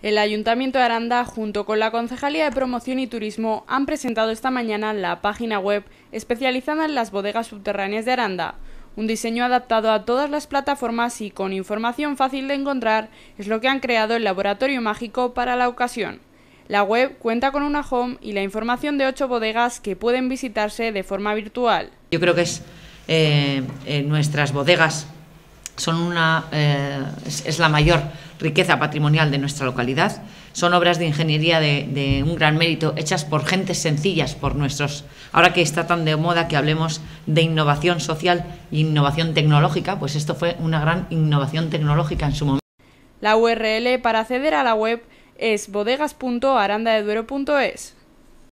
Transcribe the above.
El Ayuntamiento de Aranda, junto con la Concejalía de Promoción y Turismo, han presentado esta mañana la página web especializada en las bodegas subterráneas de Aranda. Un diseño adaptado a todas las plataformas y con información fácil de encontrar es lo que han creado el Laboratorio Mágico para la ocasión. La web cuenta con una home y la información de ocho bodegas que pueden visitarse de forma virtual. Yo creo que es en eh, eh, nuestras bodegas son una, eh, es, la mayor riqueza patrimonial de nuestra localidad. Son obras de ingeniería de, un gran mérito, hechas por gentes sencillas, por nuestros. Ahora que está tan de moda que hablemos de innovación social e innovación tecnológica, pues esto fue una gran innovación tecnológica en su momento. La URL para acceder a la web es bodegas.arandadeduero.es.